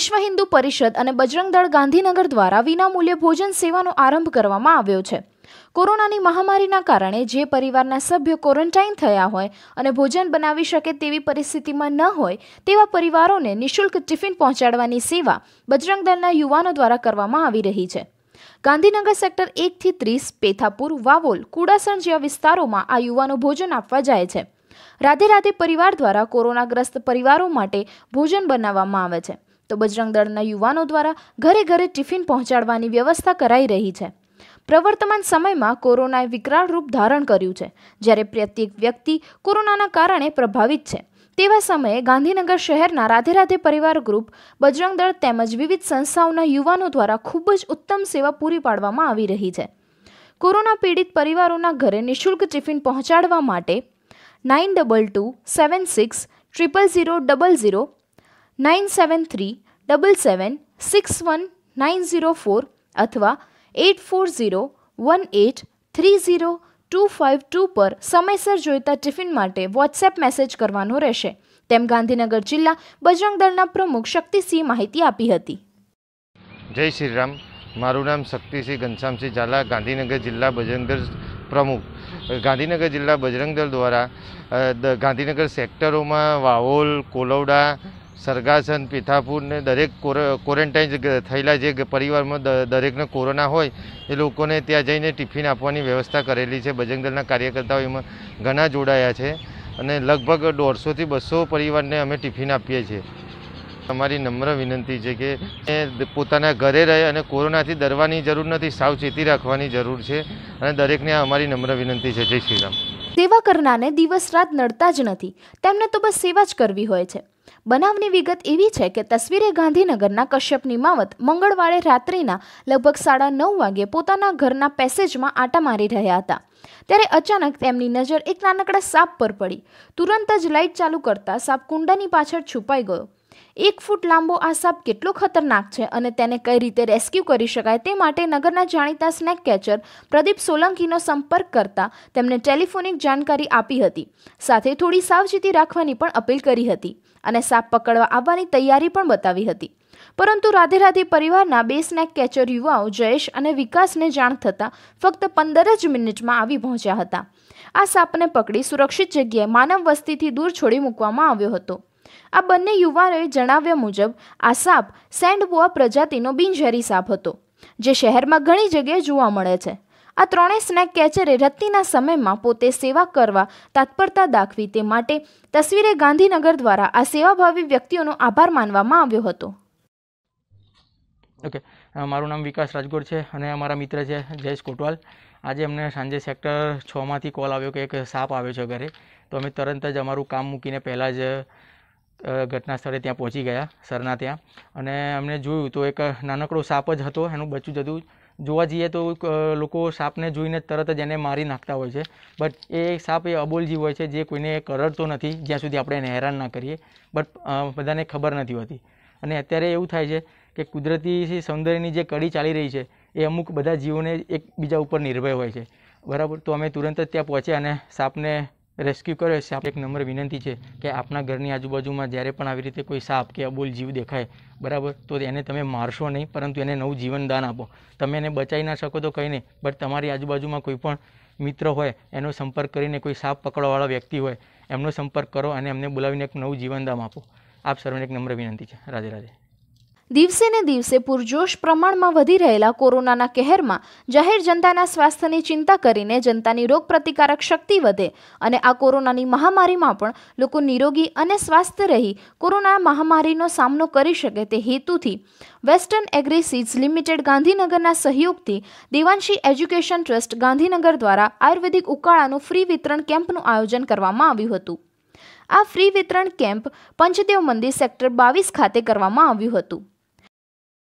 વિશ્વ હિન્દુ પરિષદ અને બજરંગદળ ગાંધીનગર દ્વારા વિનામૂલ્યે ભોજન સેવાનો આરંભ કરવામાં આવ્યો છે કોરોનાની મહામારીના કારણે જે પરિવારના સભ્યો ક્વોરન્ટાઇન થયા હોય અને ભોજન બનાવી શકે તેવી પરિસ્થિતિમાં ન હોય તેવા પરિવારોને નિઃશુલ્ક ટિફિન પહોંચાડવાની સેવા બજરંગ દળના યુવાનો દ્વારા કરવામાં આવી રહી છે ગાંધીનગર સેક્ટર એકથી ત્રીસ પેથાપુર વાવોલ કુડાસણ જેવા વિસ્તારોમાં આ યુવાનો ભોજન આપવા જાય છે રાધે રાધે પરિવાર દ્વારા કોરોનાગ્રસ્ત પરિવારો માટે ભોજન બનાવવામાં આવે છે તો બજરંગ દળના યુવાનો દ્વારા ઘરે ઘરે ટિફિન પહોંચાડવાની વ્યવસ્થા કરાઈ રહી છે પ્રવર્તમાન સમયમાં કોરોનાએ વિકરાળ રૂપ ધારણ કર્યું છે જ્યારે પ્રત્યેક વ્યક્તિ કોરોનાના કારણે પ્રભાવિત છે તેવા સમયે ગાંધીનગર શહેરના રાધે રાધે પરિવાર ગ્રુપ બજરંગ દળ તેમજ વિવિધ સંસ્થાઓના યુવાનો દ્વારા ખૂબ જ ઉત્તમ સેવા પૂરી પાડવામાં આવી રહી છે કોરોના પીડિત પરિવારોના ઘરે નિઃશુલ્ક ટિફિન પહોંચાડવા માટે nine double two seven six triple zero double zero nine seven three double seven six one nine zero four અથવા eight four zero one eight three zero two five two પર સમયસર જોઈતા ટિફિન માટે WhatsApp message કરવાનો રહેશે તેમ ગાંધીનગર જિલ્લા બજરંગ દળના પ્રમુખ શક્તિસિંહ માહિતી આપી હતી જય શ્રી રામ મારું નામ શક્તિસિંહ ઘનશ્યામસિંહ ઝાલા ગાંધીનગર જિલ્લા બજરંગ પ્રમુખ ગાંધીનગર જિલ્લા બજરંગ દળ દ્વારા ગાંધીનગર સેક્ટરોમાં વાવોલ કોલવડા સરગાસન પીથાપુરને દરેક ક્વોરન્ટાઇન થયેલા જે પરિવારમાં દરેકને કોરોના હોય એ લોકોને ત્યાં જઈને ટિફિન આપવાની વ્યવસ્થા કરેલી છે બજરંગ દળના કાર્યકર્તાઓ એમાં ઘણા જોડાયા છે અને લગભગ દોઢસોથી બસો પરિવારને અમે ટિફિન આપીએ છીએ અમારી નમ્ર વિનંતી છે કે એ પોતાના ઘરે રહે અને કોરોનાથી ડરવાની જરૂર નથી સાવચેતી રાખવાની જરૂર છે અને દરેકને અમારી નમ્ર વિનંતી છે જય શ્રી રામ સેવા કરનારને દિવસ રાત નડતા જ નથી તેમને તો બસ સેવા જ કરવી હોય છે બનાવની વિગત એવી છે કે તસવીરે ગાંધીનગરના કશ્યપની માવત મંગળવારે રાત્રિના લગભગ સાડા નવ વાગે પોતાના ઘરના પેસેજમાં આટા મારી રહ્યા હતા ત્યારે અચાનક તેમની નજર એક નાનકડા સાપ પર પડી તુરંત જ લાઇટ ચાલુ કરતા સાપ કુંડાની પાછળ છુપાઈ ગયો એક ફૂટ લાંબો આ સાપ કેટલો ખતરનાક છે અને તેને કઈ રીતે રેસ્ક્યુ કરી શકાય તે માટે નગરના જાણીતા સ્નેક કેચર પ્રદીપ સોલંકીનો સંપર્ક કરતા તેમને ટેલિફોનિક જાણકારી આપી હતી સાથે થોડી સાવચેતી રાખવાની પણ અપીલ કરી હતી અને સાપ પકડવા આવવાની તૈયારી પણ બતાવી હતી પરંતુ રાધે રાધે પરિવારના બે સ્નેક કેચર યુવાઓ જયેશ અને વિકાસને જાણ થતાં ફક્ત પંદર જ મિનિટમાં આવી પહોંચ્યા હતા આ સાપને પકડી સુરક્ષિત જગ્યાએ માનવ વસ્તીથી દૂર છોડી મૂકવામાં આવ્યો હતો આ બંને યુવાનોએ જણાવ્યા મુજબ આ સાપ સેન્ડબોઆ પ્રજાતિનો બિનઝેરી સાપ હતો જે શહેરમાં ઘણી જગ્યાએ જોવા મળે છે આ ત્રણેય સ્નેક કેચરે રત્તીના સમયમાં પોતે સેવા કરવા તત્પરતા દાખવી તે માટે તસવીરે ગાંધીનગર દ્વારા આ સેવાભાવી વ્યક્તિઓનો આભાર માનવામાં આવ્યો હતો ઓકે મારું નામ વિકાસ રાજગોર છે અને અમારા મિત્ર છે જયેશ કોટવાલ આજે અમને સાંજે સેક્ટર છમાંથી કોલ આવ્યો કે એક સાપ આવ્યો છે ઘરે તો અમે તરત જ અમારું કામ મૂકીને પહેલાં જ ઘટના સ્થળે ત્યાં પહોંચી ગયા સરના ત્યાં અને અમને જોયું તો એક નાનકડો સાપ જ હતો એનું બચ્ચું જ હતું જોવા જઈએ તો લોકો સાપને જોઈને તરત જ એને મારી નાખતા હોય છે બટ એ સાપ એ અબોલ જીવ હોય છે જે કોઈને કરડતો નથી જ્યાં સુધી આપણે એને હેરાન ના કરીએ બટ બધાને ખબર નથી હોતી અને અત્યારે એવું થાય છે કે કુદરતી સૌંદર્યની જે કડી ચાલી રહી છે એ અમુક બધા જીવોને એકબીજા ઉપર નિર્ભય હોય છે બરાબર તો અમે તુરંત જ ત્યાં પહોંચ્યા અને સાપને રેસ્ક્યુ કર્યો છે આપણે એક નંબર વિનંતી છે કે આપણા ઘરની આજુબાજુમાં જ્યારે પણ આવી રીતે કોઈ સાપ કે અબોલ જીવ દેખાય બરાબર તો એને તમે મારશો નહીં પરંતુ એને નવું જીવનદાન આપો તમે એને બચાવી ના શકો તો કંઈ નહીં બટ તમારી આજુબાજુમાં કોઈ પણ મિત્ર હોય એનો સંપર્ક કરીને કોઈ સાપ પકડવાવાળા વ્યક્તિ હોય એમનો સંપર્ક કરો અને એમને બોલાવીને એક નવું જીવનદાન આપો આપ સર્વને એક નંબર વિનંતી છે રાજે રાજે દિવસે ને દિવસે પૂરજોશ પ્રમાણમાં વધી રહેલા કોરોનાના કહેરમાં જાહેર જનતાના સ્વાસ્થ્યની ચિંતા કરીને જનતાની રોગપ્રતિકારક શક્તિ વધે અને આ કોરોનાની મહામારીમાં પણ લોકો નિરોગી અને સ્વાસ્થ્ય રહી કોરોના મહામારીનો સામનો કરી શકે તે હેતુથી વેસ્ટર્ન એગ્રી લિમિટેડ ગાંધીનગરના સહયોગથી દેવાંશી એજ્યુકેશન ટ્રસ્ટ ગાંધીનગર દ્વારા આયુર્વેદિક ઉકાળાનું ફ્રી વિતરણ કેમ્પનું આયોજન કરવામાં આવ્યું હતું આ ફ્રી વિતરણ કેમ્પ પંચદેવ મંદિર સેક્ટર બાવીસ ખાતે કરવામાં આવ્યું હતું